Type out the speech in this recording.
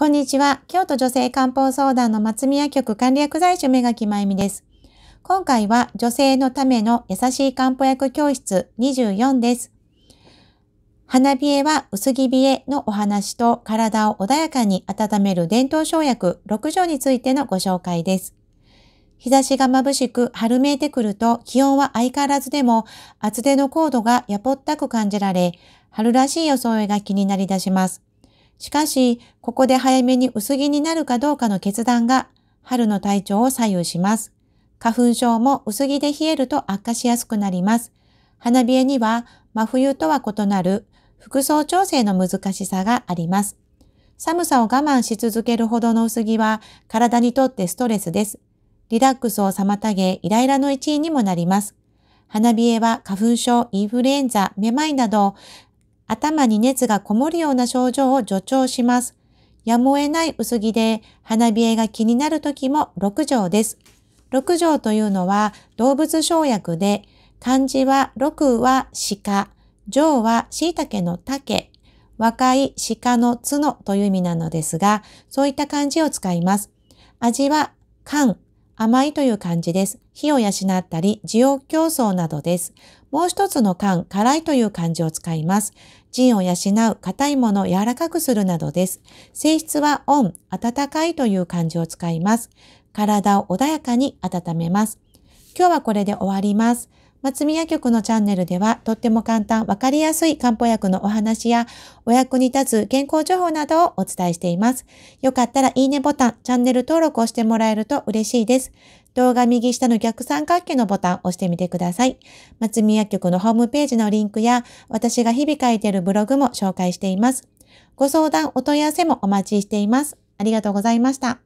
こんにちは。京都女性漢方相談の松宮局管理薬剤師梅垣まゆみです。今回は女性のための優しい漢方薬教室24です。花冷えは薄着冷えのお話と体を穏やかに温める伝統生薬6条についてのご紹介です。日差しが眩しく春めいてくると気温は相変わらずでも厚手のコードがやぽったく感じられ、春らしい装いが気になりだします。しかし、ここで早めに薄着になるかどうかの決断が春の体調を左右します。花粉症も薄着で冷えると悪化しやすくなります。花冷えには真冬とは異なる服装調整の難しさがあります。寒さを我慢し続けるほどの薄着は体にとってストレスです。リラックスを妨げ、イライラの一因にもなります。花冷えは花粉症、インフルエンザ、めまいなど、頭に熱がこもるような症状を助長します。やむを得ない薄着で花冷えが気になる時も6条です。6条というのは動物生薬で、漢字は6は鹿、上は椎茸の竹、若い鹿の角という意味なのですが、そういった漢字を使います。味は缶、甘いという漢字です。火を養ったり、需要競争などです。もう一つの缶、辛いという漢字を使います。腎を養う、硬いものを柔らかくするなどです。性質は温、温かいという漢字を使います。体を穏やかに温めます。今日はこれで終わります。松宮局のチャンネルでは、とっても簡単、わかりやすい漢方薬のお話や、お役に立つ健康情報などをお伝えしています。よかったらいいねボタン、チャンネル登録をしてもらえると嬉しいです。動画右下の逆三角形のボタンを押してみてください。松宮局のホームページのリンクや、私が日々書いているブログも紹介しています。ご相談、お問い合わせもお待ちしています。ありがとうございました。